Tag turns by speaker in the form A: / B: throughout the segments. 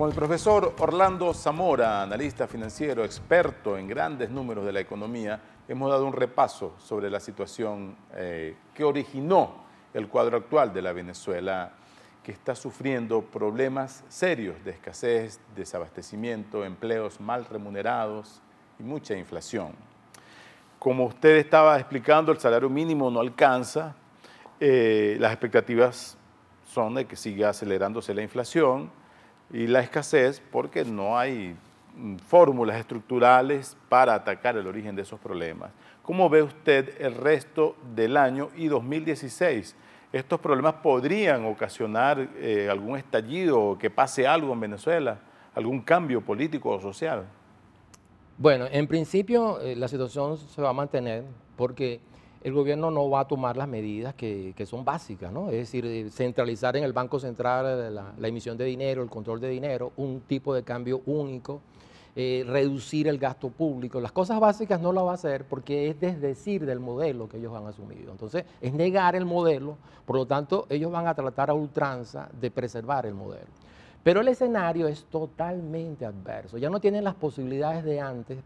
A: Con el profesor Orlando Zamora, analista financiero, experto en grandes números de la economía, hemos dado un repaso sobre la situación eh, que originó el cuadro actual de la Venezuela, que está sufriendo problemas serios de escasez, desabastecimiento, empleos mal remunerados y mucha inflación. Como usted estaba explicando, el salario mínimo no alcanza, eh, las expectativas son de que siga acelerándose la inflación, y la escasez porque no hay mm, fórmulas estructurales para atacar el origen de esos problemas. ¿Cómo ve usted el resto del año y 2016? ¿Estos problemas podrían ocasionar eh, algún estallido o que pase algo en Venezuela, algún cambio político o social?
B: Bueno, en principio eh, la situación se va a mantener porque el gobierno no va a tomar las medidas que, son básicas, ¿no? Es decir, eh, centralizar en el Banco Central eh, la, emisión de dinero, el control de dinero, un tipo de cambio único, eh, reducir el gasto público. Las cosas básicas no la va a hacer porque es desdecir del modelo que ellos han asumido. Entonces, es negar el modelo, por lo tanto, ellos van a tratar a ultranza de preservar el modelo. Pero el escenario es totalmente adverso. Ya no tienen las posibilidades de antes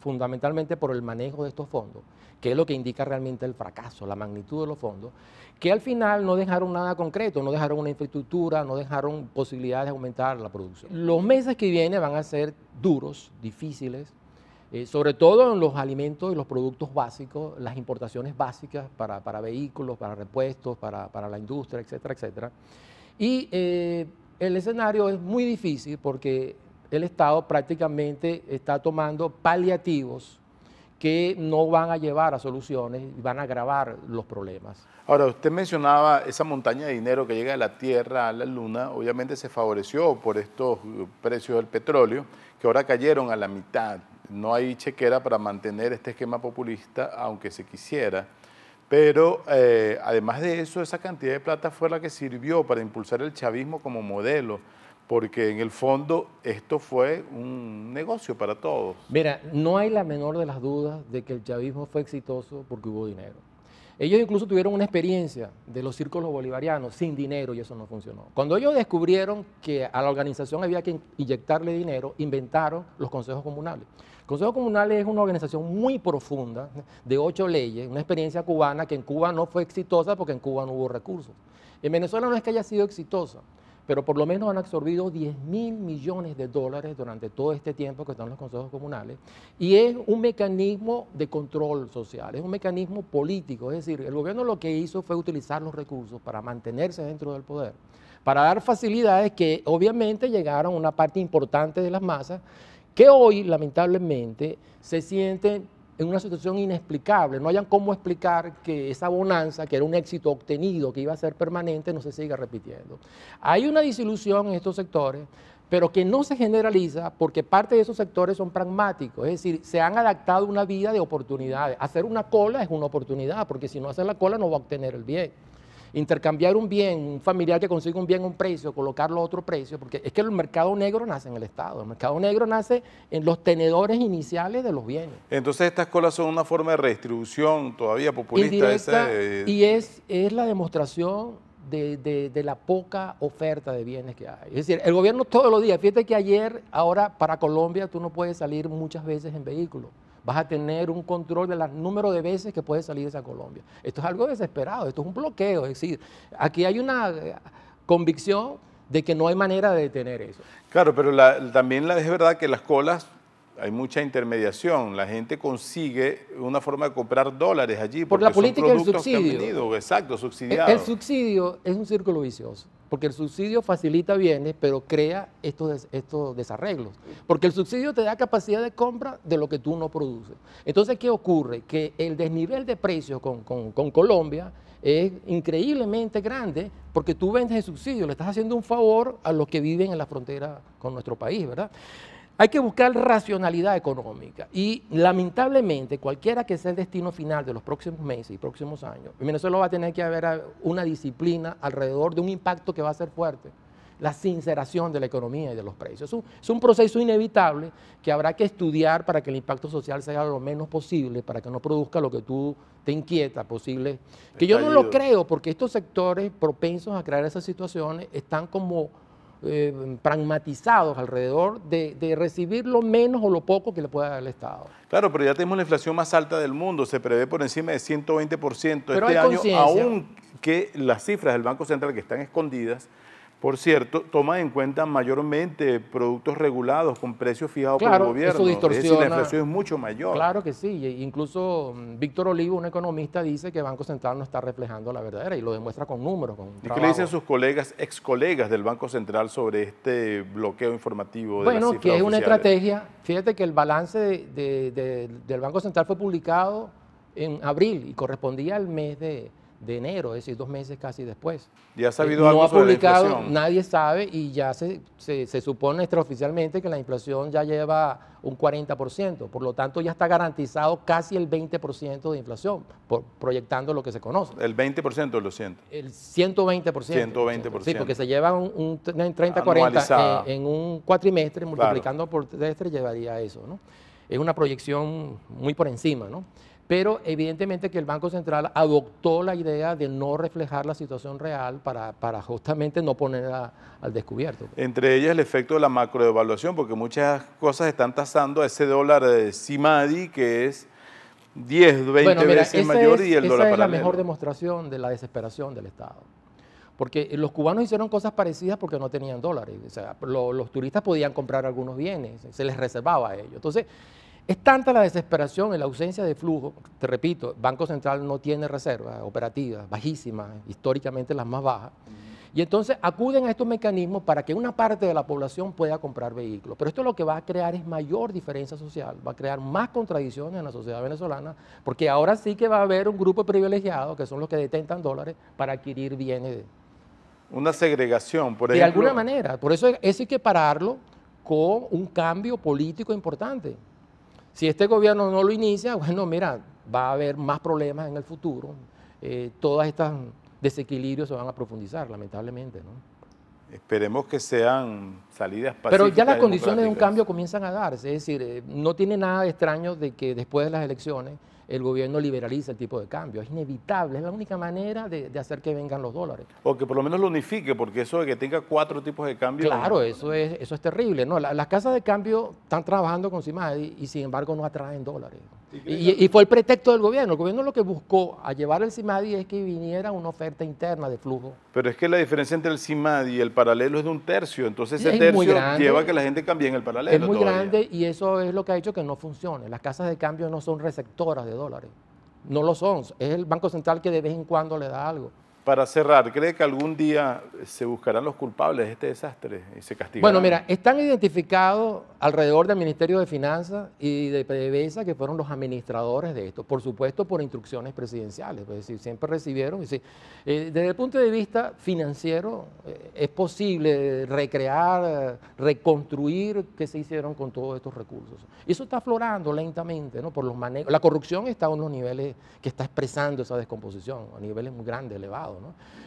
B: fundamentalmente por el manejo de estos fondos, que es lo que indica realmente el fracaso, la magnitud de los fondos, que al final no dejaron nada concreto, no dejaron una infraestructura, no dejaron posibilidades de aumentar la producción. Los meses que vienen van a ser duros, difíciles, eh, sobre todo en los alimentos y los productos básicos, las importaciones básicas para, para vehículos, para repuestos, para, la industria, etcétera, etcétera. Y eh, el escenario es muy difícil porque el Estado prácticamente está tomando paliativos que no van a llevar a soluciones y van a agravar los problemas.
A: Ahora, usted mencionaba esa montaña de dinero que llega de la Tierra a la Luna, obviamente se favoreció por estos precios del petróleo, que ahora cayeron a la mitad. No hay chequera para mantener este esquema populista, aunque se quisiera. Pero eh, además de eso, esa cantidad de plata fue la que sirvió para impulsar el chavismo como modelo porque en el fondo esto fue un negocio para todos.
B: Mira, no hay la menor de las dudas de que el chavismo fue exitoso porque hubo dinero. Ellos incluso tuvieron una experiencia de los círculos bolivarianos sin dinero y eso no funcionó. Cuando ellos descubrieron que a la organización había que inyectarle dinero, inventaron los consejos comunales. El Consejo Comunal es una organización muy profunda de ocho leyes, una experiencia cubana que en Cuba no fue exitosa porque en Cuba no hubo recursos. En Venezuela no es que haya sido exitosa, pero por lo menos han absorbido 10 mil millones de dólares durante todo este tiempo que están los consejos comunales, y es un mecanismo de control social, es un mecanismo político, es decir, el gobierno lo que hizo fue utilizar los recursos para mantenerse dentro del poder, para dar facilidades que obviamente llegaron a una parte importante de las masas, que hoy lamentablemente se sienten en una situación inexplicable, no hayan cómo explicar que esa bonanza, que era un éxito obtenido, que iba a ser permanente, no se siga repitiendo. Hay una disilusión en estos sectores, pero que no se generaliza porque parte de esos sectores son pragmáticos, es decir, se han adaptado a una vida de oportunidades. Hacer una cola es una oportunidad, porque si no haces la cola no va a obtener el bien intercambiar un bien, un familiar que consigue un bien a un precio, colocarlo a otro precio, porque es que el mercado negro nace en el Estado, el mercado negro nace en los tenedores iniciales de los bienes.
A: Entonces estas colas son una forma de redistribución todavía populista. Eh, y
B: es, es la demostración de, la poca oferta de bienes que hay. Es
A: decir, el gobierno
B: todos los días, fíjate que ayer, ahora para Colombia, tú no puedes salir muchas veces en vehículo vas a tener un control del número de veces que puedes salir de esa Colombia. Esto es algo desesperado, esto es un bloqueo, es
A: decir, aquí hay una eh, convicción de que no hay manera de detener eso. Claro, pero también la, es verdad que las colas hay mucha intermediación. La gente consigue una forma de comprar dólares allí. Por la política del subsidio. exacto, subsidiado. El,
B: subsidio es un círculo vicioso, porque el subsidio facilita bienes, pero crea estos, estos desarreglos. Porque el subsidio te da capacidad de compra de lo que tú no produces. Entonces, ¿qué ocurre? Que el desnivel de precios con, con Colombia es increíblemente grande porque tú vendes el subsidio, le estás haciendo un favor a los que viven en la frontera con nuestro país, ¿verdad? Hay que buscar racionalidad económica y lamentablemente cualquiera que sea el destino final de los próximos meses y próximos años, en Venezuela va a tener que haber una disciplina alrededor de un impacto que va a ser fuerte, la sinceración de la economía y de los precios. Es un, proceso inevitable que habrá que estudiar para que el impacto social sea lo menos posible, para que no produzca lo que tú te inquieta posible. Que yo no lo creo porque estos sectores propensos a crear esas situaciones están como eh, pragmatizados alrededor de, recibir lo menos o lo poco que le pueda dar el Estado.
A: Claro, pero ya tenemos la inflación más alta del mundo, se prevé por encima de 120% este año, que las cifras del Banco Central que están escondidas por cierto, toma en cuenta mayormente productos regulados con precios fijados por el gobierno. Eso distorsiona, es la inflación es mucho mayor. Claro que
B: sí. E incluso mm, Víctor Olivo, un economista, dice que el Banco Central no está reflejando la verdadera y lo demuestra con números. Con ¿Y qué le dicen
A: sus colegas, ex colegas del Banco Central sobre este bloqueo informativo de Bueno, que es una estrategia.
B: Fíjate que el balance del Banco Central fue publicado en abril y correspondía al mes de, de enero, es decir, dos meses casi después. ¿Ya ha sabido eh, algo no ha publicado, Nadie sabe y ya se, se, supone extraoficialmente que la inflación ya lleva un 40%, por lo tanto ya está garantizado casi el 20% de inflación, proyectando lo que
A: se conoce. ¿El 20% lo siento? El
B: 120%. 120%. Sí, porque se lleva un, 30-40 eh, en, un cuatrimestre, multiplicando por tres, llevaría eso, ¿no? Es una proyección muy por encima, ¿no? Pero evidentemente que el Banco Central adoptó la idea de no reflejar la situación real para, justamente no ponerla al descubierto.
A: Entre ellas el efecto de la macroevaluación, porque muchas cosas están tasando a ese dólar de CIMADI que es 10, 20 veces mayor y el dólar esa es la mejor
B: demostración de la desesperación del Estado. Porque los cubanos hicieron cosas parecidas porque no tenían dólares. O sea, los turistas podían comprar algunos bienes, se les reservaba a ellos. Entonces, es tanta la desesperación en la ausencia de flujo, te repito, Banco Central no tiene reservas operativas bajísimas, históricamente las más bajas, y entonces acuden a estos mecanismos para que una parte de la población pueda comprar vehículos. Pero esto lo que va a crear es mayor diferencia social, va a crear más contradicciones en la sociedad venezolana, porque ahora sí que va a haber un grupo privilegiado, que son los que detentan dólares, para adquirir bienes.
A: una segregación, por ejemplo. De alguna manera,
B: por eso, eso hay que pararlo con un cambio político importante. Si este gobierno no lo inicia, bueno, mira, va a haber más problemas en el futuro. Todos eh, todas estas desequilibrios se van a profundizar, lamentablemente.
A: Esperemos que sean salidas pacíficas.
B: Pero ya las condiciones de un cambio comienzan a darse, es decir, eh, no tiene nada de extraño de que después de las
A: elecciones el gobierno liberaliza
B: el tipo de cambio. Es inevitable, es la única manera de, hacer que vengan los dólares.
A: O que por lo menos lo unifique, porque eso de que tenga cuatro tipos de cambio. Claro, eso es, eso es
B: terrible. No, las casas de cambio están trabajando con CIMADI y, sin embargo no atraen dólares. Y, fue el pretexto del gobierno. El gobierno lo que buscó a llevar el CIMADI es que viniera una oferta interna de flujo.
A: Pero es que la diferencia entre el CIMADI y el paralelo es de un tercio. Entonces ese tercio lleva a que la gente cambie en el paralelo. Es muy grande
B: y eso es lo que ha hecho que no funcione. Las casas de cambio no son receptoras de dólares. No lo son, es el Banco Central que de vez en cuando le da algo
A: para cerrar, ¿cree que algún día se buscarán los culpables de este desastre y se castigarán? Bueno, mira,
B: están identificados alrededor del Ministerio de Finanzas y de PDVSA que fueron los administradores de esto, por supuesto por instrucciones presidenciales, pues, es decir, siempre recibieron. y decir, eh, desde el punto de vista financiero, eh, es posible recrear, reconstruir qué se hicieron con todos estos recursos. Eso está aflorando lentamente, ¿no? Por los manejos. La corrupción está a unos niveles que está expresando esa descomposición, a niveles muy grandes, elevados.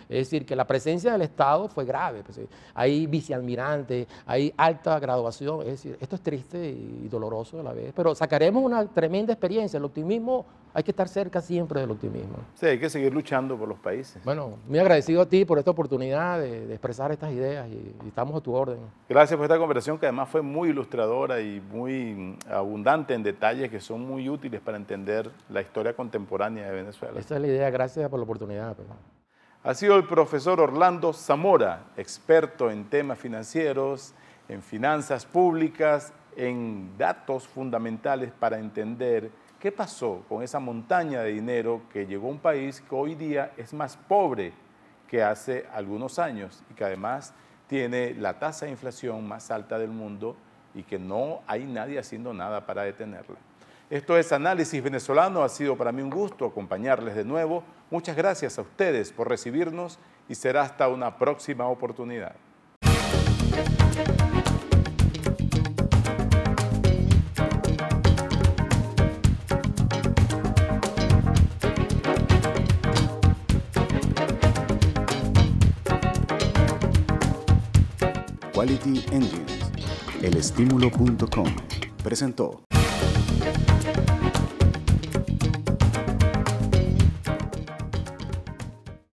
B: Es decir, que la presencia del Estado fue grave. Pues, eh, hay vicealmirantes, hay alta graduación. Es decir, esto es triste y doloroso a la vez, pero sacaremos una tremenda experiencia. El optimismo, hay que estar cerca siempre del optimismo.
A: Sí, hay que seguir luchando por los países. Bueno, muy
B: agradecido a ti por esta oportunidad de, expresar estas ideas y, estamos a tu orden.
A: Gracias por esta conversación que además fue muy ilustradora y muy mm, abundante en detalles que son muy útiles para entender la historia contemporánea de Venezuela. Esa
B: es la idea, gracias por la oportunidad. Pues
A: ha sido el profesor Orlando Zamora, experto en temas financieros, en finanzas públicas, en datos fundamentales para entender qué pasó con esa montaña de dinero que llegó a un país que hoy día es más pobre que hace algunos años y que además tiene la tasa de inflación más alta del mundo y que no hay nadie haciendo nada para detenerla. Esto es Análisis Venezolano, ha sido para mí un gusto acompañarles de nuevo. Muchas gracias a ustedes por recibirnos y será hasta una próxima oportunidad. Quality Engines, presentó.